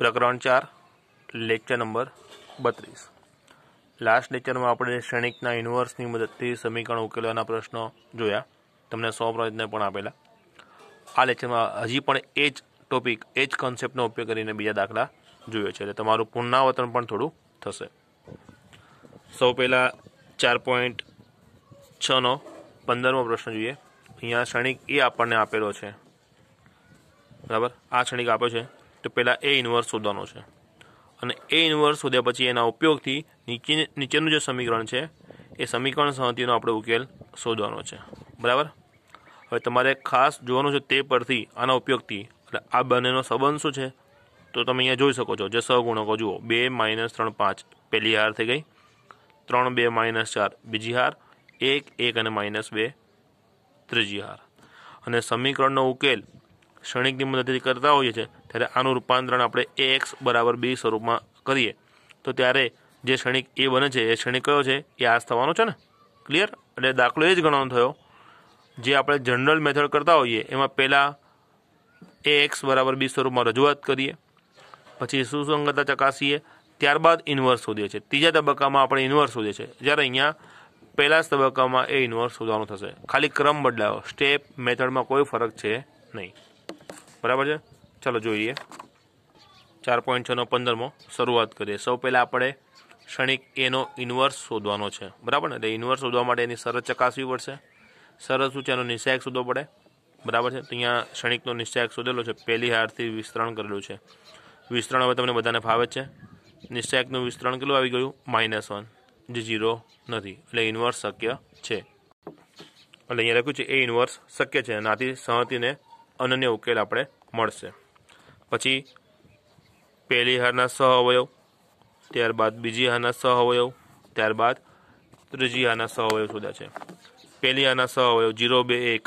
પ્રકરણ ચાર lecture number બત્રીસ લાસ્ટ લેક્ચરમાં આપણે શ્રેણિકના યુનિવર્સની મદદથી સમીકરણ ઉકેલવાના પ્રશ્નો જોયા તમને સો પ્રયત્ન પણ આપેલા આ લેક્ચરમાં હજી પણ એ જ ટોપિક એ જ કોન્સેપ્ટનો ઉપયોગ કરીને બીજા દાખલા જોયો છે એટલે તમારું પુનરાવર્તન પણ થોડું થશે સૌ પહેલાં ચાર પોઈન્ટ છનો પંદરમો પ્રશ્ન જોઈએ અહીંયા શ્રેણિક એ આપણને આપેલો છે બરાબર આ શ્રેણિક આપ્યો છે તો પહેલાં એ ઇન્વર્સ શોધવાનો છે અને એ ઇન્વર્સ શોધ્યા પછી એના ઉપયોગથી નીચે નીચેનું જે સમીકરણ છે એ સમીકરણ સહતિનો આપણે ઉકેલ શોધવાનો છે બરાબર હવે તમારે ખાસ જોવાનું છે તે પરથી આના ઉપયોગથી એટલે આ બંનેનો સંબંધ શું છે તો તમે અહીંયા જોઈ શકો છો જે સહગુણકો જુઓ બે માઇનસ ત્રણ પાંચ પહેલી હાર થઈ ગઈ ત્રણ બે માઇનસ ચાર બીજી હાર એક એક અને માઇનસ બે ત્રીજી હાર અને સમીકરણનો ઉકેલ ક્ષણિકની મદદથી કરતા હોઈએ છીએ ત્યારે આનું રૂપાંતરણ આપણે એ એક્સ બરાબર બી સ્વરૂપમાં કરીએ તો ત્યારે જે ક્ષણિક એ બને છે એ ક્ષણિક કયો છે એ આ થવાનો છે ને ક્લિયર એટલે દાખલો એ જ ગણવાનો થયો જે આપણે જનરલ મેથડ કરતા હોઈએ એમાં પહેલાં એ એક્સ બરાબર બી સ્વરૂપમાં રજૂઆત કરીએ પછી સુસંગતતા ચકાસીએ ત્યારબાદ ઇન્વર્સ શોધીએ છીએ ત્રીજા તબક્કામાં આપણે ઇન્વર્સ શોધીએ છીએ જ્યારે અહીંયા પહેલા જ તબક્કામાં એ ઇન્વર્સ શોધવાનું થશે ખાલી ક્રમ બદલાયો સ્ટેપ મેથડમાં કોઈ ફરક છે નહીં બરાબર છે ચાલો જોઈએ ચાર પોઈન્ટ છનો પંદરમો શરૂઆત કરીએ સૌ પહેલાં આપણે ક્ષણિક એનો ઇન્વર્સ શોધવાનો છે બરાબર ને એટલે ઇન્વર્સ શોધવા માટે એની શરત ચકાસવી પડશે શરત શું છે એનો નિશ્ચાયક શોધવો પડે બરાબર છે તો અહીંયા ક્ષણિકનો નિશ્ચાયક શોધેલો છે પહેલી હારથી વિસ્તરણ કરેલું છે વિસ્તરણ હવે તમને બધાને ફાવે છે નિશ્ચાયકનું વિસ્તરણ કેટલું આવી ગયું માઇનસ વન જે ઝીરો નથી એટલે ઇન્વર્સ શક્ય છે એટલે અહીંયા લખ્યું છે એ ઇન્વર્સ શક્ય છે અને આથી અનન્ય ઉકેલ આપણે મળશે પછી પહેલી હારના સહ અવયવ ત્યારબાદ બીજી હારના સહ અવયવ ત્યારબાદ ત્રીજી હારના સહ અવયવ શોધ્યા છે પહેલી હારના સહ અવયવ જીરો બે એક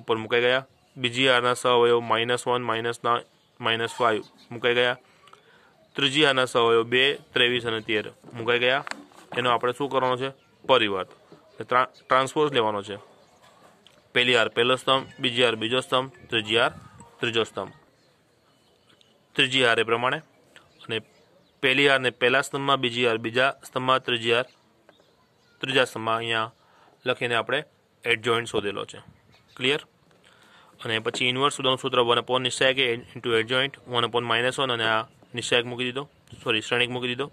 ઉપર મુકાઈ ગયા બીજી હારના સહ અવયવ minus one minus nine minus five મુકાઈ ગયા ત્રીજી હારના સહ અવયવ બે ત્રેવીસ અને તેર મુકાઈ ગયા એનો આપણે શું કરવાનો છે પરિવર્ત ટ્રાન્સપોઝ લેવાનો છે પહેલી હાર પહેલો સ્તંભ બીજી હાર બીજો સ્તંભ ત્રીજી હાર ત્રીજો સ્તંભ ત્રીજી હાર એ પ્રમાણે અને પહેલી હારને પહેલા સ્તંભમાં બીજી હાર બીજા સ્તંભમાં ત્રીજી હાર ત્રીજા સ્તંભમાં અહીંયા લખીને આપણે એડજોઇન્ટ શોધેલો છે ક્લિયર અને પછી ઇન્વર્સ સુધાનું સૂત્ર વન અપોન નિશ્ચાયક into adjoint one upon minus one અને આ નિશ્ચાયક મૂકી દીધો સોરી શ્રેણિક મૂકી દીધો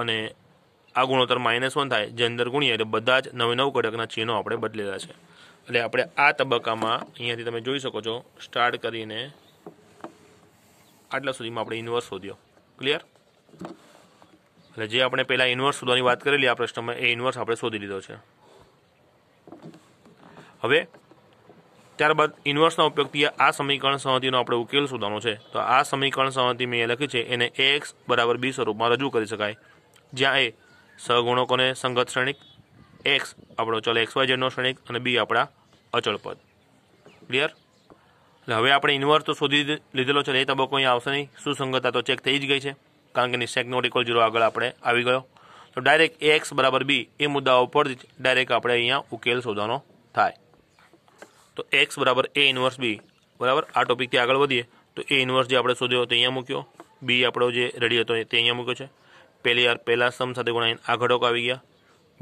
અને આ ગુણોત્તર માઇનસ વન થાય જે અંદર ગુણીએ એટલે બધા જ નવે નવ ઘટકના ચિહ્નો આપણે બદલેલા છે એટલે આપણે આ તબક્કામાં અહીંયાથી તમે જોઈ શકો છો સ્ટાર્ટ કરીને આટલા સુધીમાં આપણે ઇન્વર્સ શોધ્યો ક્લિયર એટલે જે આપણે પહેલાં ઇન્વર્સ શોધવાની વાત કરેલી આ પ્રશ્નમાં એ ઇન્વર્સ આપણે શોધી લીધો છે હવે ત્યારબાદ ઇન્વર્સના ઉપયોગથી આ સમીકરણ સંહતિનો આપણે ઉકેલ શોધવાનો છે તો આ સમીકરણ સંહતિ મેં લખી છે એને એ એક્સ બરાબર બી સ્વરૂપમાં રજૂ કરી શકાય જ્યાં એ સહગુણકોને સંગત શ્રેણિક એક્સ આપણો ચલ એક્સ વાય જેડનો શ્રેણિક અને બી આપણા અચળ પદ ક્લિયર એટલે હવે આપણે ઇન્વર્સ તો શોધી લીધેલો છે એ તબક્કો અહીંયા આવશે નહીં સુસંગતતા તો ચેક થઈ જ ગઈ છે કારણ કે નિશેક નોટ ઇક્વલ જીરો આગળ આપણે આવી ગયો તો ડાયરેક્ટ એ એક્સ બરાબર બી એ મુદ્દાઓ પર જ ડાયરેક્ટ આપણે અહીંયા ઉકેલ શોધવાનો થાય તો એક્સ બરાબર એ ઇન્વર્સ બી બરાબર આ ટોપિકથી આગળ વધીએ તો એ ઇન્વર્સ જે આપણે શોધ્યો તે અહીંયા મૂક્યો બી આપણો જે રેડી હતો તે અહીંયા મૂક્યો છે પહેલી આર પહેલા સમ સાથે ગુણાઈને આ ઘટકો આવી ગયા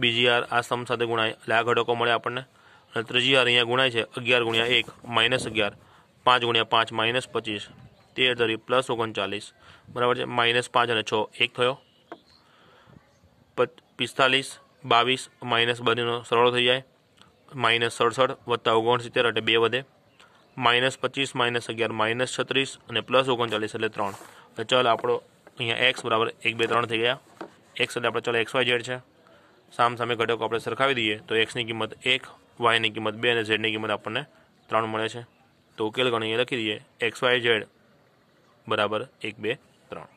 બીજી આર આ સમ સાથે ગુણાય એટલે આ ઘટકો મળે આપણને ત્રીજી વાર અહીંયા ગુણાય છે અગિયાર ગુણ્યા એક માઇનસ અગિયાર પાંચ ગુણ્યા પાંચ માઇનસ પચીસ તેર ધરી પ્લસ ઓગણચાલીસ બરાબર છે માઇનસ પાંચ અને છ એક થયો પિસ્તાલીસ બાવીસ માઇનસ બંનેનો સરવાળો થઈ જાય માઇનસ સડસઠ વત્તા ઓગણસિત્તેર એટલે બે વધે માઇનસ પચીસ માઇનસ અગિયાર માઇનસ છત્રીસ અને પ્લસ ઓગણચાલીસ એટલે ત્રણ એટલે ચલ આપણો અહીંયા એક્સ બરાબર એક બે ત્રણ થઈ ગયા એક્સ એટલે આપણે ચાલો એક્સ વાય ઝેડ છે સામ સામે ઘટકો આપણે સરખાવી દઈએ તો એક્સની કિંમત એક વાયની કિંમત બે અને ઝેડની કિંમત આપણને ત્રણ મળે છે તો ઉકેલ ગણીએ લખી દઈએ એક્સ વાય ઝેડ બરાબર એક બે ત્રણ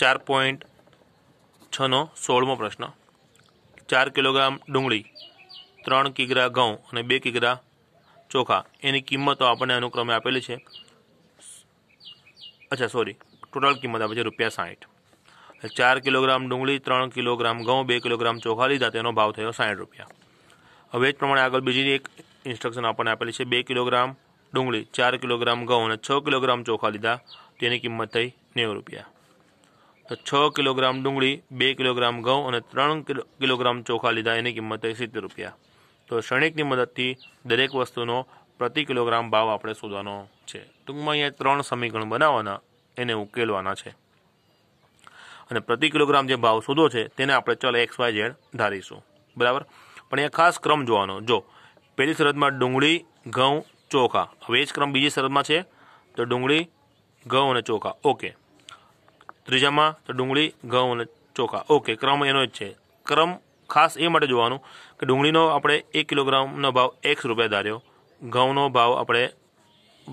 ચાર પોઈન્ટ છનો સોળમો પ્રશ્ન ચાર કિલોગ્રામ ડુંગળી ત્રણ કિગ્રા ઘઉં અને બે કિગ્રા ચોખા એની કિંમતો આપણને અનુક્રમે આપેલી છે અચ્છા સોરી ટોટલ કિંમત આપે છે રૂપિયા સાઠ ચાર કિલોગ્રામ ડુંગળી ત્રણ કિલોગ્રામ ઘઉં બે કિલોગ્રામ ચોખા લીધા તેનો ભાવ થયો સાઠ રૂપિયા હવે જ પ્રમાણે આગળ બીજી એક ઇન્સ્ટ્રક્શન આપણને આપેલી છે બે કિલોગ્રામ ડુંગળી ચાર કિલોગ્રામ ઘઉં અને છ કિલોગ્રામ ચોખા લીધા તેની કિંમત થઈ નેવું રૂપિયા તો છ કિલોગ્રામ ડુંગળી બે કિલોગ્રામ ઘઉં અને ત્રણ કિલોગ્રામ ચોખા લીધા એની કિંમત થઈ સિત્તેર રૂપિયા તો શ્રેણિકની મદદથી દરેક વસ્તુનો પ્રતિ કિલોગ્રામ ભાવ આપણે શોધવાનો છે ટૂંકમાં અહીંયા ત્રણ સમીકરણ બનાવવાના એને ઉકેલવાના છે અને પ્રતિ કિલોગ્રામ જે ભાવ શોધો છે તેને આપણે ચલ એક્સ વાય ઝેડ ધારીશું બરાબર પણ એ ખાસ ક્રમ જોવાનો જો પહેલી શરતમાં ડુંગળી ઘઉં ચોખા હવે એ જ ક્રમ બીજી શરતમાં છે તો ડુંગળી ઘઉં અને ચોખા ઓકે ત્રીજામાં તો ડુંગળી ઘઉં અને ચોખા ઓકે ક્રમ એનો જ છે ક્રમ ખાસ એ માટે જોવાનું કે ડુંગળીનો આપણે એક કિલોગ્રામનો ભાવ એક્સ રૂપિયા ધાર્યો ઘઉંનો ભાવ આપણે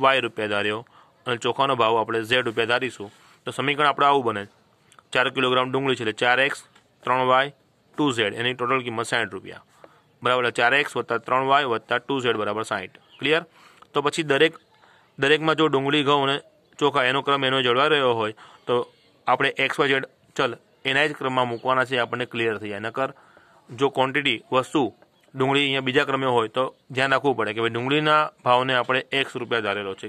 વાય રૂપિયા ધાર્યો અને ચોખાનો ભાવ આપણે ઝેડ રૂપિયા ધારીશું તો સમીકરણ આપણે આવું બને ચાર કિલોગ્રામ ડુંગળી છે એટલે ચાર એક્સ ત્રણ વાય ટુ ઝેડ એની ટોટલ કિંમત સાઠ રૂપિયા બરાબર ચાર એક્સ વત્તા ત્રણ વાય વત્તા ટુ ઝેડ બરાબર સાઠ ક્લિયર તો પછી દરેક દરેકમાં જો ડુંગળી ઘઉં અને ચોખા એનો ક્રમ એનો જળવાઈ રહ્યો હોય તો આપણે એક્સ વાય ઝેડ ચલ એના જ ક્રમમાં મૂકવાના છે આપણને ક્લિયર થઈ જાય નકર જો ક્વોન્ટિટી વસ્તુ ડુંગળી અહીંયા બીજા ક્રમે હોય તો ધ્યાન રાખવું પડે કે ભાઈ ડુંગળીના ભાવને આપણે એક્સ રૂપિયા ધારેલો છે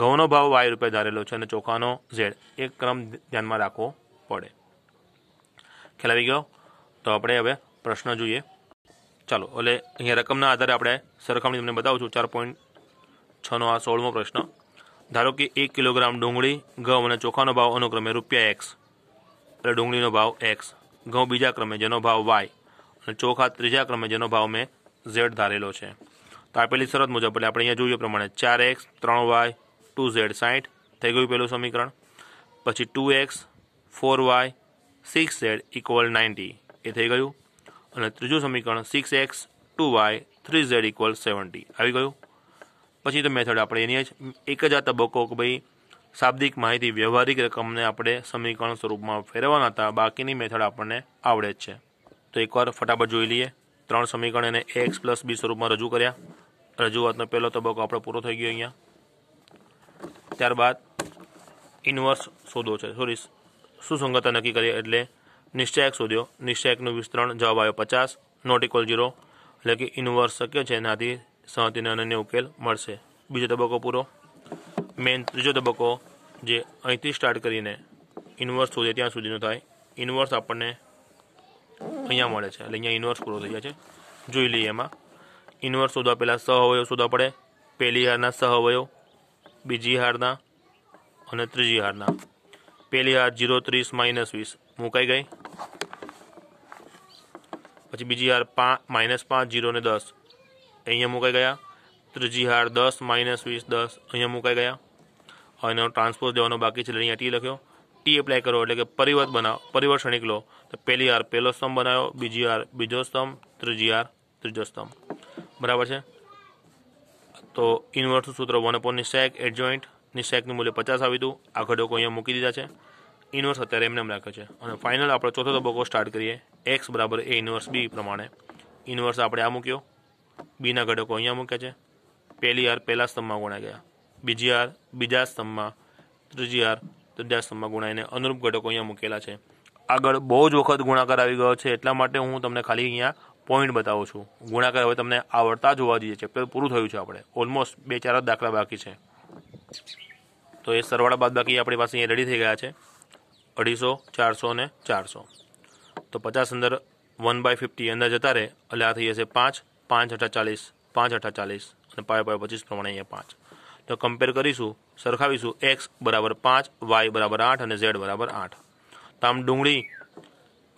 ઘઉંનો ભાવ વાય રૂપિયા ધારેલો છે અને ચોખાનો ઝેડ એક ક્રમ ધ્યાનમાં રાખવો પડે ખ્યાલ આવી ગયો તો આપણે હવે પ્રશ્ન જોઈએ ચાલો એટલે અહીંયા રકમના આધારે આપણે સરખામણી તમને બતાવું છું ચાર પોઈન્ટ છનો આ સોળમો પ્રશ્ન ધારો કે એક કિલોગ્રામ ડુંગળી ઘઉં અને ચોખાનો ભાવ અનુક્રમે રૂપિયા એક્સ એટલે ડુંગળીનો ભાવ એક્સ ઘઉં બીજા ક્રમે જેનો ભાવ વાય અને ચોખા ત્રીજા ક્રમે જેનો ભાવ મેં ઝેડ ધારેલો છે તો આપેલી શરત મુજબ એટલે આપણે અહીંયા જોઈએ પ્રમાણે ચાર એક્સ ત્રણ વાય ટુ ઝેડ સાઠ થઈ ગયું પહેલું સમીકરણ પછી two X four Y six Z equal ninety એ થઈ ગયું અને ત્રીજું સમીકરણ six X two Y three Z equal seventy આવી ગયું પછી તો મેથડ આપણે એની જ એક જ આ તબક્કો કે ભાઈ શાબ્દિક માહિતી વ્યવહારિક રકમને આપણે સમીકરણ સ્વરૂપમાં ફેરવવાના હતા બાકીની મેથડ આપણને આવડે જ છે તો એકવાર ફટાફટ જોઈ લઈએ ત્રણ સમીકરણ એને એક્સ પ્લસ બી સ્વરૂપમાં રજૂ કર્યા રજૂઆતનો પહેલો તબક્કો આપણો પૂરો થઈ ગયો અહીંયા ત્યારબાદ ઇન્વર્સ શોધો છે સોરી સુસંગતતા નક્કી કરી એટલે નિશ્ચયક શોધ્યો નિશ્ચયકનું વિસ્તરણ જવાબ આવ્યો પચાસ નોટ ઇક્વલ ઝીરો એટલે કે ઇનવર્સ શક્ય છે એનાથી સહતિને અનન્ય ઉકેલ મળશે બીજો તબક્કો પૂરો મેઇન ત્રીજો તબક્કો જે અહીંથી સ્ટાર્ટ કરીને ઇનવર્સ શોધે ત્યાં સુધીનો થાય ઇનવર્સ આપણને અહીંયા મળે છે એટલે અહીંયા ઇનવર્સ પૂરો થઈ જાય છે જોઈ લઈએ એમાં ઇનવર્સ શોધવા પહેલાં સહવયો શોધવા પડે પહેલી હારના સહ સહવયો બીજી હારના અને ત્રીજી હારના પેલી આ જીરો ત્રીસ માઇનસ વીસ મુકાઈ ગઈ પછી બીજી હાર પાંચ માઇનસ પાંચ જીરો ને દસ અહીંયા મુકાઈ ગયા ત્રીજી હાર દસ માઇનસ વીસ દસ અહીંયા મુકાઈ ગયા અને એનો ટ્રાન્સપોઝ લેવાનો બાકી છે અહીંયા ટી લખ્યો ટી એપ્લાય કરો એટલે કે પરિવર્ત બનાવો પરિવર્ત ક્ષણિક લો તો પહેલી હાર પહેલો સ્તંભ બનાવ્યો બીજી હાર બીજો સ્તંભ ત્રીજી હાર ત્રીજો સ્તંભ બરાબર છે તો ઇન્વર્સ સૂત્ર વન અપોન સેક એડ જોઈન્ટ ની શેકનું મૂલ્ય પચાસ આવ્યું હતું આ ઘટકો અહીંયા મૂકી દીધા છે ઇન્વર્સ અત્યારે એમને એમ રાખે છે અને ફાઇનલ આપણે ચોથો તબક્કો સ્ટાર્ટ કરીએ એક્સ બરાબર એ ઇન્વર્સ બી પ્રમાણે ઇન્વર્સ આપણે આ મૂક્યો બીના ઘટકો અહીંયા મૂક્યા છે પહેલી આર પહેલા સ્તંભમાં ગુણાઈ ગયા બીજી આર બીજા સ્તંભમાં ત્રીજી આર ત્રીજા સ્તંભમાં ગુણાઈને અનુરૂપ ઘટકો અહીંયા મૂકેલા છે આગળ બહુ જ વખત ગુણાકાર આવી ગયો છે એટલા માટે હું તમને ખાલી અહીંયા પોઈન્ટ બતાવું છું ગુણાકાર હવે તમને આવડતા જોવા જઈએ ચેપ્ટર પૂરું થયું છે આપણે ઓલમોસ્ટ બે ચાર જ દાખલા બાકી છે તો એ સરવાળા બાદ બાકી આપણી પાસે અહીંયા રેડી થઈ ગયા છે અઢીસો ચારસો અને ચારસો તો પચાસ અંદર વન બાય ફિફ્ટી અંદર જતા રહે એટલે આ થઈ જશે પાંચ પાંચ અઠા ચાલીસ પાંચ અઠા ચાલીસ અને પાય પાય પચીસ પ્રમાણે અહીંયા પાંચ તો કમ્પેર કરીશું સરખાવીશું એક્સ બરાબર પાંચ વાય બરાબર આઠ અને ઝેડ બરાબર આઠ તો આમ ડુંગળી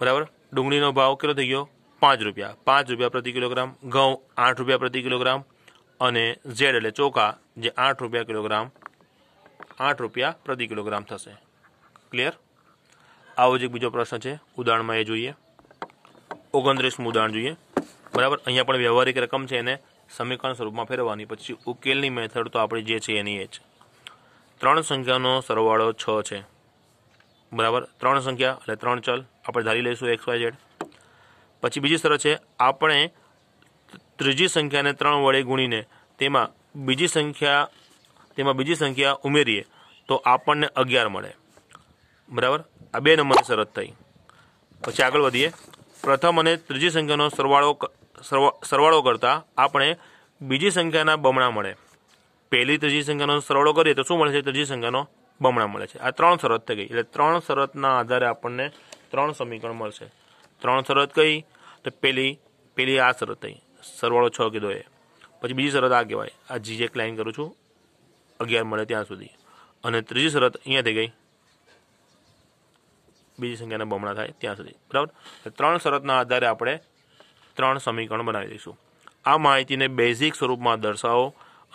બરાબર ડુંગળીનો ભાવ કેટલો થઈ ગયો પાંચ રૂપિયા પાંચ રૂપિયા પ્રતિ કિલોગ્રામ ઘઉં આઠ રૂપિયા પ્રતિ કિલોગ્રામ અને ઝેડ એટલે ચોખા જે આઠ રૂપિયા કિલોગ્રામ આઠ રૂપિયા પ્રતિ કિલોગ્રામ થશે ક્લિયર આવો જ એક બીજો પ્રશ્ન છે ઉદાહરણમાં એ જોઈએ ઓગણત્રીસમું ઉદાહરણ જોઈએ બરાબર અહીંયા પણ વ્યવહારિક રકમ છે એને સમીકરણ સ્વરૂપમાં ફેરવવાની પછી ઉકેલની મેથડ તો આપણી જે છે એની એ જ ત્રણ સંખ્યાનો સરવાળો છ છે બરાબર ત્રણ સંખ્યા એટલે ત્રણ ચલ આપણે ધારી લઈશું એક્સ વાય ઝેડ પછી બીજી શરત છે આપણે ત્રીજી સંખ્યાને ત્રણ વડે ગુણીને તેમાં બીજી સંખ્યા તેમાં બીજી સંખ્યા ઉમેરીએ તો આપણને અગિયાર મળે બરાબર આ બે નંબરની શરત થઈ પછી આગળ વધીએ પ્રથમ અને ત્રીજી સંખ્યાનો સરવાળો સરવાળો કરતાં આપણે બીજી સંખ્યાના બમણા મળે પહેલી ત્રીજી સંખ્યાનો સરવાળો કરીએ તો શું મળે છે ત્રીજી સંખ્યાનો બમણા મળે છે આ ત્રણ શરત થઈ ગઈ એટલે ત્રણ શરતના આધારે આપણને ત્રણ સમીકરણ મળશે ત્રણ શરત કઈ તો પેલી પેલી આ શરત થઈ સરવાળો છ કીધો એ પછી બીજી શરત આ કહેવાય આ જી જે લાઈન કરું છું અગિયાર મળે ત્યાં સુધી અને ત્રીજી શરત અહીંયા થઈ ગઈ બીજી સંખ્યાના બમણા થાય ત્યાં સુધી બરાબર ત્રણ શરતના આધારે આપણે ત્રણ સમીકરણ બનાવી દઈશું આ માહિતીને બેઝિક સ્વરૂપમાં દર્શાવો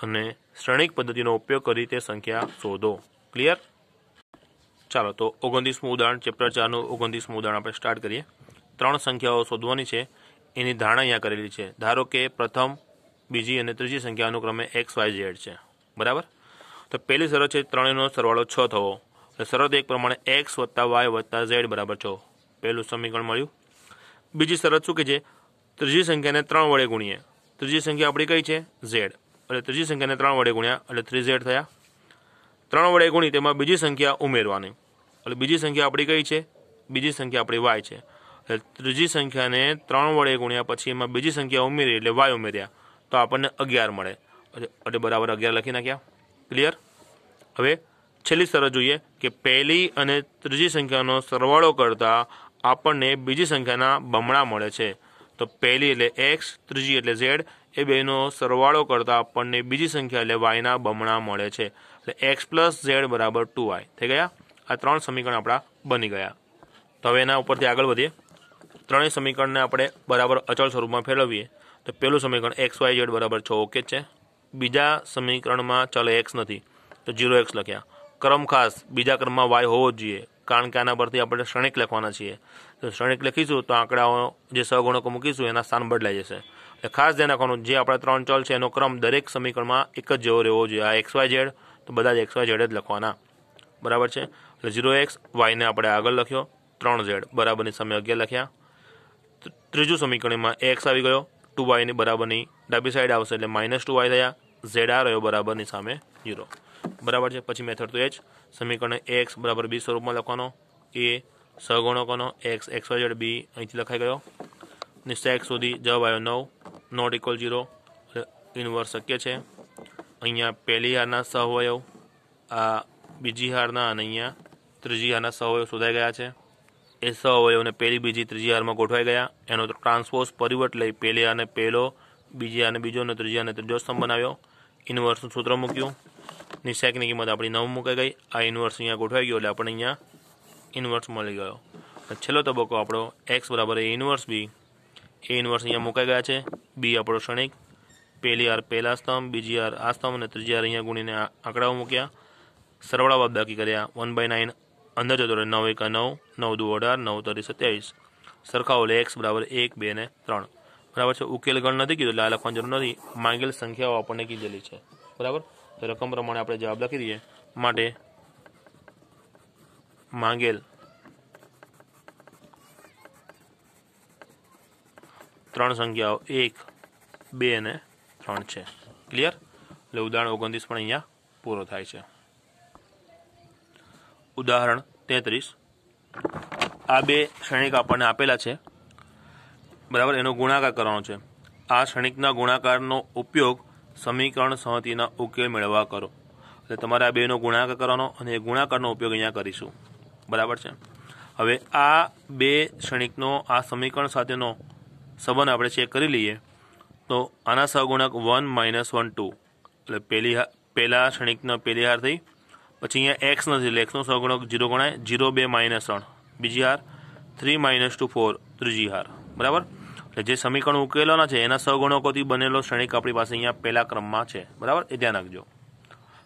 અને શ્રેણિક પદ્ધતિનો ઉપયોગ કરી તે સંખ્યા શોધો ક્લિયર ચાલો તો ઓગણત્રીસમું ઉદાહરણ ચેપ્ટર ચારનું ઓગણત્રીસમું ઉદાહરણ આપણે સ્ટાર્ટ કરીએ ત્રણ સંખ્યાઓ શોધવાની છે એની ધારણા અહીંયા કરેલી છે ધારો કે પ્રથમ બીજી અને ત્રીજી સંખ્યા અનુક્રમે એક્સ વાય ઝેડ છે બરાબર તો પહેલી શરત છે ત્રણેયનો સરવાળો છ થવો શરત એક પ્રમાણે એક્સ વત્તા વાય વત્તા ઝેડ બરાબર છ પહેલું સમીકરણ મળ્યું બીજી શરત શું કે છે ત્રીજી સંખ્યાને ત્રણ વડે ગુણીએ ત્રીજી સંખ્યા આપણી કઈ છે ઝેડ એટલે ત્રીજી સંખ્યાને ત્રણ વડે ગુણ્યા એટલે થ્રી ઝેડ થયા ત્રણ વડે ગુણી તેમાં બીજી સંખ્યા ઉમેરવાની એટલે બીજી સંખ્યા આપણી કઈ છે બીજી સંખ્યા આપણી વાય છે એટલે ત્રીજી સંખ્યાને ત્રણ વડે ગુણ્યા પછી એમાં બીજી સંખ્યા ઉમેરી એટલે વાય ઉમેર્યા તો આપણને અગિયાર મળે એટલે બરાબર અગિયાર લખી નાખ્યા ક્લિયર હવે છેલ્લી શરત જોઈએ કે પહેલી અને ત્રીજી સંખ્યાનો સરવાળો કરતાં આપણને બીજી સંખ્યાના બમણા મળે છે તો પહેલી એટલે એક્સ ત્રીજી એટલે ઝેડ એ બેનો સરવાળો કરતાં આપણને બીજી સંખ્યા એટલે વાયના બમણા મળે છે એટલે એક્સ પ્લસ ઝેડ બરાબર ટુ વાય થઈ ગયા આ ત્રણ સમીકરણ આપણા બની ગયા તો હવે એના ઉપરથી આગળ વધીએ ત્રણેય સમીકરણને આપણે બરાબર અચળ સ્વરૂપમાં ફેરવીએ તો પહેલું સમીકરણ એક્સ વાય ઝેડ બરાબર છ ઓકે છે બીજા સમીકરણમાં ચલ એક્સ નથી તો જીરો એક્સ લખ્યા ક્રમ ખાસ બીજા ક્રમમાં વાય હોવો જ જોઈએ કારણ કે આના પરથી આપણે શ્રેણિક લખવાના છીએ તો શ્રેણિક લખીશું તો આંકડાઓ જે સહગુણકો મૂકીશું એના સ્થાન બદલાઈ જશે એટલે ખાસ ધ્યાન રાખવાનું જે આપણા ત્રણ ચલ છે એનો ક્રમ દરેક સમીકરણમાં એક જ જેવો રહેવો જોઈએ આ એક્સ વાય ઝેડ તો બધા જ એક્સ વાય ઝેડ જ લખવાના બરાબર છે એટલે ઝીરો એક્સ વાયને આપણે આગળ લખ્યો ત્રણ ઝેડ બરાબરની સામે અગિયાર લખ્યા ત્રીજું સમીકરણમાં એક્સ આવી ગયો ટુ વાયની બરાબરની ડાબી સાઈડ આવશે એટલે માઇનસ ટુ વાય થયા ઝેડ આર રહ્યો બરાબરની સામે ઝીરો બરાબર છે પછી મેથડ તો એ જ સમીકરણ એક્સ બરાબર બી સ્વરૂપમાં લખવાનો એ સહગુણકોનો X X Y Z B અહીંથી લખાઈ ગયો ને સુધી જવાબ આવ્યો નવ નોટ ઇક્વલ ઝીરો ઇન્વર્સ શક્ય છે અહીંયા પહેલી હારના સહવયવ આ બીજી હારના અને અહીંયા ત્રીજી હારના સહવયવ શોધાઈ ગયા છે એ સહવયવને પહેલી બીજી ત્રીજી હારમાં ગોઠવાઈ ગયા એનો ટ્રાન્સપોઝ પરિવર્ત લઈ પહેલી હારને પહેલો બીજી હારને બીજો અને ત્રીજી હારને ત્રીજો સ્તંભ બનાવ્યો ઇન્વર્સનું સૂત્ર મૂક્યું નિશાકની કિંમત આપણી નવ મૂકાઈ ગઈ આ ઇન્વર્સ અહીંયા ગોઠવાઈ ગયો એટલે આપણે અહીંયા ઇન્વર્સ મળી ગયો છેલ્લો તબક્કો આપણો એક્સ બરાબર એ ઇન્વર્સ બી એ ઇન્વર્સ અહીંયા મૂકાઈ ગયા છે બી આપણો ક્ષણિક પહેલી આર પહેલા સ્તંભ બીજી આર આ સ્તંભ અને ત્રીજી આર અહીંયા ગુણીને આંકડાઓ મૂક્યા સરવાળા બાદબાકી કર્યા વન બાય નાઇન અંદર જતો નવ એકા નવ નવ દુ અઢાર નવ તરી સત્યાવીસ સરખાવો એટલે એક્સ બરાબર એક બે ને ત્રણ બરાબર છે ઉકેલ ગણ નથી કીધું એટલે આ લખવાની જરૂર નથી માંગેલ સંખ્યાઓ આપણને કીધેલી છે બરાબર તો રકમ પ્રમાણે આપણે જવાબ લખી દઈએ માટે માંગેલ ત્રણ સંખ્યાઓ એક બે અને ત્રણ છે ક્લિયર એટલે ઉદાહરણ ઓગણત્રીસ પણ અહીંયા પૂરો થાય છે ઉદાહરણ તેત્રીસ આ બે શ્રેણીક આપણને આપેલા છે બરાબર એનો ગુણાકાર કરવાનો છે આ ક્ષણિકના ગુણાકારનો ઉપયોગ સમીકરણ સહતિના ઉકેલ મેળવવા કરો એટલે તમારે આ બેનો ગુણાકાર કરવાનો અને એ ગુણાકારનો ઉપયોગ અહીંયા કરીશું બરાબર છે હવે આ બે ક્ષણિકનો આ સમીકરણ સાથેનો સંબંધ આપણે ચેક કરી લઈએ તો આના સહગુણક વન માઇનસ વન ટુ એટલે પહેલી પહેલાં ક્ષણિકનો પહેલી હાર થઈ પછી અહીંયા એક્સ નથી એટલે એક્સનો સહગુણક જીરો ગણાય જીરો બે માઇનસ ત્રણ બીજી હાર થ્રી માઇનસ ટુ ફોર ત્રીજી હાર બરાબર એટલે જે સમીકરણ ઉકેલવાના છે એના સગુણકોથી બનેલો શ્રેણિક આપણી પાસે અહીંયા પહેલા ક્રમમાં છે બરાબર એ ધ્યાન રાખજો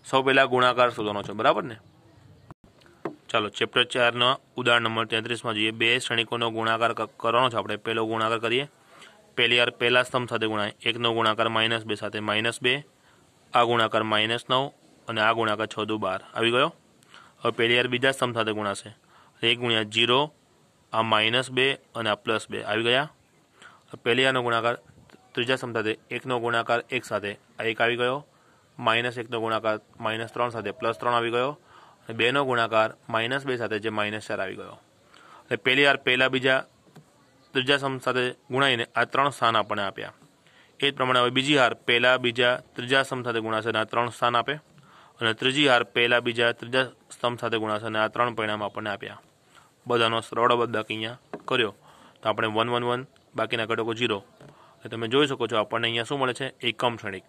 સૌ પહેલા ગુણાકાર શોધવાનો છે બરાબર ને ચાલો ચેપ્ટર ચારના ઉદાહરણ નંબર તેત્રીસમાં જોઈએ બે શ્રેણિકોનો ગુણાકાર કરવાનો છે આપણે પહેલો ગુણાકાર કરીએ પહેલી વાર પહેલા સ્તંભ સાથે ગુણાય એકનો ગુણાકાર માઇનસ બે સાથે માઇનસ બે આ ગુણાકાર માઇનસ નવ અને આ ગુણાકાર છ દુ બાર આવી ગયો હવે પહેલી વાર બીજા સ્તંભ સાથે ગુણાશે એક ગુણ્યા જીરો આ માઇનસ બે અને આ પ્લસ બે આવી ગયા પહેલી આનો ગુણાકાર ત્રીજા સમ સાથે એકનો ગુણાકાર એક સાથે આ એક આવી ગયો માઇનસ એકનો ગુણાકાર માઇનસ ત્રણ સાથે પ્લસ ત્રણ આવી ગયો અને બેનો ગુણાકાર માઇનસ બે સાથે જે માઇનસ ચાર આવી ગયો એટલે પહેલી વાર પહેલાં બીજા ત્રીજા સમ સાથે ગુણાવીને આ ત્રણ સ્થાન આપણને આપ્યા એ જ પ્રમાણે હવે બીજી હાર પહેલાં બીજા ત્રીજા સમ સાથે ગુણાશે અને આ ત્રણ સ્થાન આપે અને ત્રીજી હાર પહેલાં બીજા ત્રીજા સ્તંભ સાથે ગુણાશે અને આ ત્રણ પરિણામ આપણને આપ્યા બધાનો સરવાળો બદલાક અહીંયા કર્યો તો આપણે વન વન વન બાકીના ઘટકો જીરો એટલે તમે જોઈ શકો છો આપણને અહીંયા શું મળે છે એકમ શ્રેણિક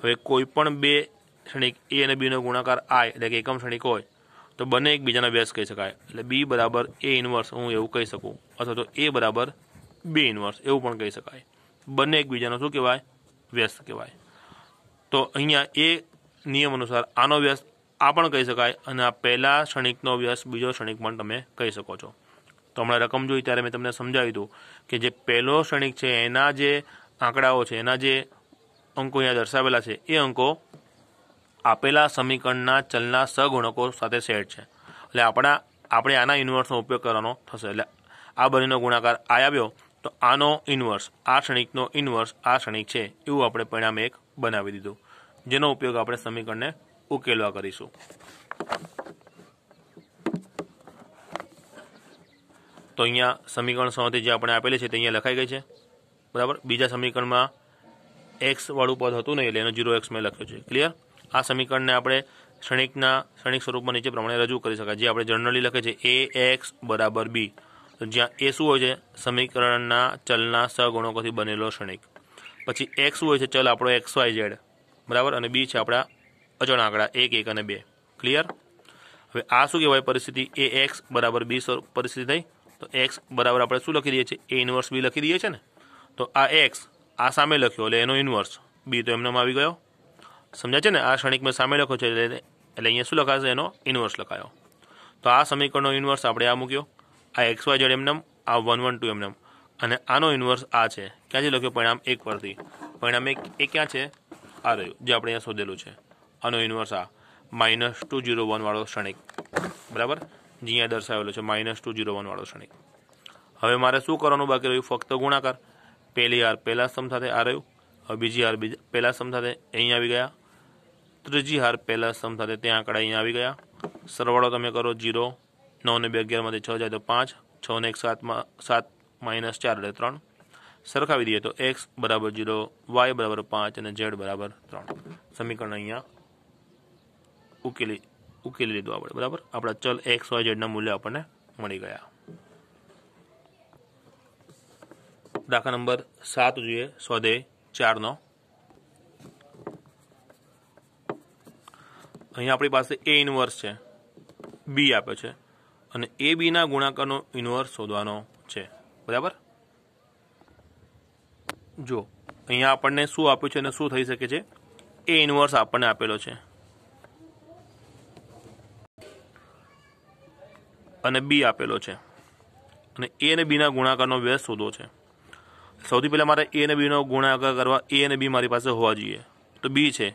હવે કોઈ પણ બે શ્રેણિક એ અને બીનો ગુણાકાર આય એટલે કે એકમ શ્રેણિક હોય તો બંને એકબીજાના વ્યાસ કહી શકાય એટલે બી બરાબર એ ઇન્વર્સ હું એવું કહી શકું અથવા તો એ બરાબર બે ઇન્વર્સ એવું પણ કહી શકાય બંને એકબીજાનો શું કહેવાય વ્યસ્ત કહેવાય તો અહીંયા એ નિયમ અનુસાર આનો વ્યસ્ત આ પણ કહી શકાય અને આ પહેલા ક્ષણિકનો વ્યસ બીજો ક્ષણિક પણ તમે કહી શકો છો તો હમણાં રકમ જોઈ ત્યારે મેં તમને સમજાવી દઉં કે જે પહેલો ક્ષણિક છે એના જે આંકડાઓ છે એના જે અંકો અહીંયા દર્શાવેલા છે એ અંકો આપેલા સમીકરણના ચલના સગુણકો સાથે સેટ છે એટલે આપણા આપણે આના ઇન્વર્સનો ઉપયોગ કરવાનો થશે એટલે આ બંનેનો ગુણાકાર આ આવ્યો તો આનો ઇન્વર્સ આ ક્ષણિકનો ઇન્વર્સ આ ક્ષણિક છે એવું આપણે પરિણામ એક બનાવી દીધું જેનો ઉપયોગ આપણે સમીકરણને ઉકેલવા કરીશું તો અહીંયા સમીકરણ સોથી જે આપણે આપેલી છે તે અહીંયા લખાઈ ગઈ છે બરાબર બીજા સમીકરણમાં એક્સ વાળું પદ હતું નહીં એટલે એનો જીરો એક્સ મેં લખ્યો છે ક્લિયર આ સમીકરણને આપણે ક્ષણિકના ક્ષણિક સ્વરૂપમાં નીચે પ્રમાણે રજૂ કરી શકાય જે આપણે જનરલી લખે છે એ એક્સ બરાબર બી જ્યાં એ શું હોય છે સમીકરણના ચલના સગુણકોથી બનેલો ક્ષણિક પછી એક્સ શું હોય છે ચલ આપણો એક્સ વાય ઝેડ બરાબર અને બી છે આપણા અજાણા આંકડા એક એક અને બે ક્લિયર હવે આ શું કહેવાય પરિસ્થિતિ એ એક્સ બરાબર બી પરિસ્થિતિ થઈ તો એક્સ બરાબર આપણે શું લખી દઈએ છીએ એ ઇન્વર્સ બી લખી દઈએ છે ને તો આ એક્સ આ સામે લખ્યો એટલે એનો ઇન્વર્સ બી તો એમનામાં આવી ગયો સમજાય છે ને આ ક્ષણિક મેં સામે લખ્યો છે એટલે એટલે અહીંયા શું લખાશે એનો ઇન્વર્સ લખાયો તો આ સમીકરણનો ઇન્વર્સ આપણે આ મૂક્યો આ એક્સ વાય ઝેડ એમનેમ આ વન વન ટુ એમનેમ અને આનો ઇન્વર્સ આ છે ક્યાંથી લખ્યો પરિણામ એક પરથી પરિણામ એક એ ક્યાં છે આ રહ્યું જે આપણે અહીંયા શોધેલું છે આનો ઇન્વર્સ આ માઇનસ ટુ જીરો વનવાળો ક્ષણિક બરાબર અહીંયા દર્શાવેલો છે માઇનસ ટુ જીરો વનવાળો ક્ષણિક હવે મારે શું કરવાનું બાકી રહ્યું ફક્ત ગુણાકાર પહેલી હાર પહેલા સ્તંભ સાથે આ રહ્યું હવે બીજી હાર બીજા પહેલા સ્તંભ સાથે અહીં આવી ગયા ત્રીજી હાર પહેલા સ્તંભ સાથે ત્યાં આંકડા અહીં આવી ગયા સરવાળો તમે કરો ઝીરો નવ ને બે અગિયારમાંથી છ જાય તો પાંચ છ ને એક સાતમાં સાત માઇનસ ચાર એટલે ત્રણ સરખાવી દઈએ તો એક્સ બરાબર જીરો વાય બરાબર પાંચ અને ઝેડ બરાબર ત્રણ સમીકરણ અહીંયા ઉકેલી ઉકેલી લીધું આપણે બરાબર આપણા ચલ એક્સ વાય જેડના મૂલ્ય આપણને મળી ગયા દાખલા નંબર સાત જોઈએ સ્વદેય ચારનો અહીંયા આપણી પાસે એ ઇન્વર્સ છે બી આપે છે અને એ બીના ગુણાકારનો ઇન્વર્સ શોધવાનો છે બરાબર જો અહીંયા આપણને શું આપ્યું છે અને શું થઈ શકે છે એ ઇન્વર્સ આપણને આપેલો છે અને બી આપેલો છે અને એ અને બીના ગુણાકારનો વ્યાસ શોધો છે સૌથી પહેલાં મારે એ અને બીનો ગુણાકાર કરવા એ અને બી મારી પાસે હોવા જોઈએ તો બી છે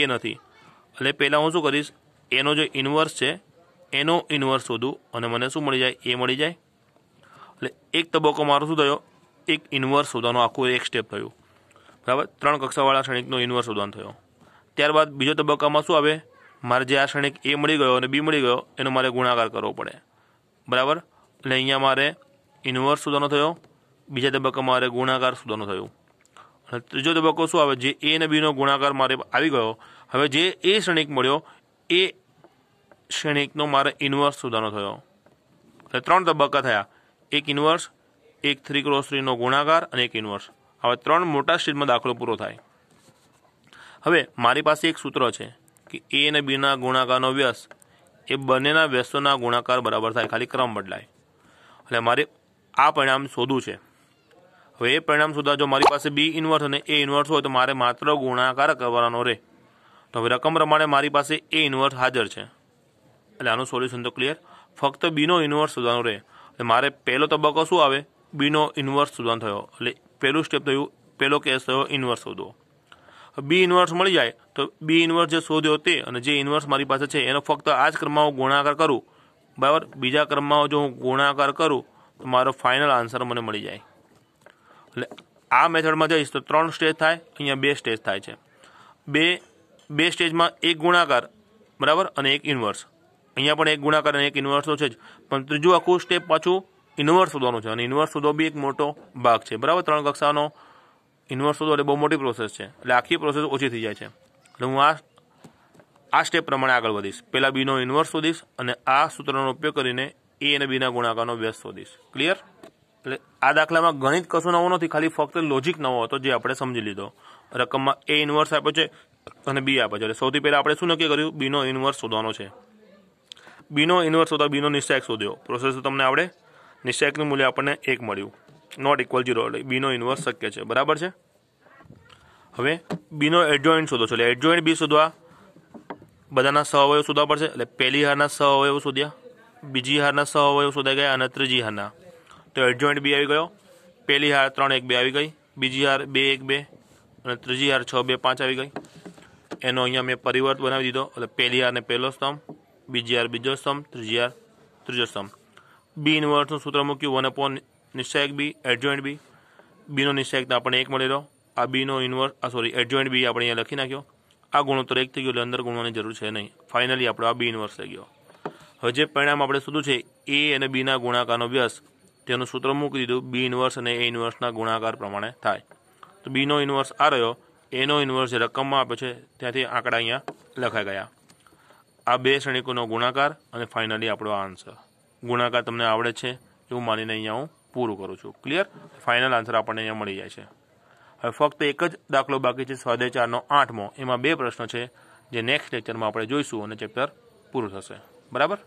એ નથી એટલે પહેલાં હું શું કરીશ એનો જે ઇન્વર્સ છે એનો ઇન્વર્સ શોધું અને મને શું મળી જાય એ મળી જાય એટલે એક તબક્કો મારો શું થયો એક ઇન્વર્સ શોધવાનો આખું એક સ્ટેપ થયું બરાબર ત્રણ કક્ષાવાળા શ્રેણિકનો ઇન્વર્સ શોધવાનો થયો ત્યારબાદ બીજો તબક્કામાં શું આવે મારે જે આ ક્ષણિક એ મળી ગયો અને બી મળી ગયો એનો મારે ગુણાકાર કરવો પડે બરાબર એટલે અહીંયા મારે ઇન્વર્સ શોધવાનો થયો બીજા તબક્કામાં મારે ગુણાકાર શોધવાનો થયો અને ત્રીજો તબક્કો શું આવે જે એ અને બીનો ગુણાકાર મારે આવી ગયો હવે જે એ શ્રેણિક મળ્યો એ શ્રેણિકનો મારે ઇન્વર્સ શોધવાનો થયો એટલે ત્રણ તબક્કા થયા એક ઇન્વર્સ એક થ્રી ક્રોસ થ્રીનો ગુણાકાર અને એક ઇન્વર્સ હવે ત્રણ મોટા સ્ટેજમાં દાખલો પૂરો થાય હવે મારી પાસે એક સૂત્ર છે કે એ અને બીના ગુણાકારનો વ્યસ એ બંનેના વ્યસ્તોના ગુણાકાર બરાબર થાય ખાલી ક્રમ બદલાય એટલે મારે આ પરિણામ શોધવું છે હવે એ પરિણામ શોધવા જો મારી પાસે બી ઇન્વર્સ અને એ ઇન્વર્સ હોય તો મારે માત્ર ગુણાકાર કરવાનો રહે તો હવે રકમ પ્રમાણે મારી પાસે એ ઇન્વર્સ હાજર છે એટલે આનું સોલ્યુશન તો ક્લિયર ફક્ત બીનો ઇન્વર્સ શોધવાનો રહે એટલે મારે પહેલો તબક્કો શું આવે બીનો ઇન્વર્સ શોધવાનો થયો એટલે પહેલું સ્ટેપ થયું પહેલો કેસ થયો ઇન્વર્સ શોધવો બી ઇન્વર્સ મળી જાય તો બી ઇન્વર્સ જે શોધ્યો તે અને જે ઇન્વર્સ મારી પાસે છે એનો ફક્ત આ જ ક્રમમાં હું ગુણાકાર કરું બરાબર બીજા ક્રમમાં જો હું ગુણાકાર કરું તો મારો ફાઇનલ આન્સર મને મળી જાય એટલે આ મેથડમાં જઈશ તો ત્રણ સ્ટેજ થાય અહીંયા બે સ્ટેજ થાય છે બે બે સ્ટેજમાં એક ગુણાકાર બરાબર અને એક ઇન્વર્સ અહીંયા પણ એક ગુણાકાર અને એક ઇન્વર્સ તો છે જ પણ ત્રીજું આખું સ્ટેપ પાછું ઇન્વર્સ શોધવાનું છે અને ઇન્વર્સ શોધો બી એક મોટો ભાગ છે બરાબર ત્રણ કક્ષાનો ઇન્વર્સ શોધો એટલે બહુ મોટી પ્રોસેસ છે એટલે આખી પ્રોસેસ ઓછી થઈ જાય છે એટલે હું આ આ સ્ટેપ પ્રમાણે આગળ વધીશ પહેલાં બીનો ઇન્વર્સ શોધીશ અને આ સૂત્રનો ઉપયોગ કરીને એ અને બીના ગુણાકારનો વ્યસ્ત શોધીશ ક્લિયર એટલે આ દાખલામાં ગણિત કશું નવું નથી ખાલી ફક્ત લોજિક નવો હતો જે આપણે સમજી લીધો રકમમાં એ ઇન્વર્સ આપે છે અને બી આપે છે એટલે સૌથી પહેલાં આપણે શું નક્કી કર્યું બીનો ઇન્વર્સ શોધવાનો છે બીનો ઇન્વર્સ શોધવા બીનો નિશ્ચાયક શોધ્યો પ્રોસેસ તમને આવડે નિશ્ચાયકનું મૂલ્ય આપણને એક મળ્યું નોટ ઇક્વલ ઝીરો એટલે બીનો ઇન્વર્સ શક્ય છે બરાબર છે હવે બીનો એડજોઇન્ટ શોધો છો એટલે એડજોઇન્ટ બી શોધવા બધાના સ અવયવ શોધવા પડશે એટલે પહેલી હારના સ સહવયવ શોધ્યા બીજી હારના સ અવયવ શોધાઈ ગયા અને ત્રીજી હારના તો એડજોઇન્ટ બી આવી ગયો પહેલી હાર ત્રણ એક બે આવી ગઈ બીજી હાર બે એક બે અને ત્રીજી હાર છ બે પાંચ આવી ગઈ એનો અહીંયા મેં પરિવર્ત બનાવી દીધો એટલે પહેલી હારને પહેલો સ્તંભ બીજી હાર બીજો સ્તંભ ત્રીજી હાર ત્રીજો સ્તંભ બી ઇન્વર્સનું સૂત્ર મૂક્યું વન અપોન નિશ્ચયક બી એડજોઇન્ટ બી બીનો નિશ્ચયકતા આપણને એક મળી રહ્યો આ બીનો ઇન્વર્સ આ સોરી એડજોઈન્ટ બી આપણે અહીંયા લખી નાખ્યો આ ગુણોત્તર એક થઈ ગયો એટલે અંદર ગુણવાની જરૂર છે નહીં ફાઇનલી આપણો આ બી ઇન્વર્સ થઈ ગયો હવે જે પરિણામ આપણે શોધું છે એ અને બીના ગુણાકારનો વ્યસ તેનું સૂત્ર મૂકી દીધું બી ઇન્વર્સ અને એ ઇન્વર્સના ગુણાકાર પ્રમાણે થાય તો બીનો ઇન્વર્સ આ રહ્યો એનો ઇન્વર્સ જે રકમમાં આપે છે ત્યાંથી આંકડા અહીંયા લખાઈ ગયા આ બે શ્રેણીકોનો ગુણાકાર અને ફાઇનલી આપણો આન્સર ગુણાકાર તમને આવડે છે એવું માનીને અહીંયા હું પૂરું કરું છું ક્લિયર ફાઇનલ આન્સર આપણને અહીંયા મળી જાય છે હવે ફક્ત એક જ દાખલો બાકી છે સ્વાદે ચારનો આઠમો એમાં બે પ્રશ્નો છે જે નેક્સ્ટ લેક્ચરમાં આપણે જોઈશું અને ચેપ્ટર પૂરું થશે બરાબર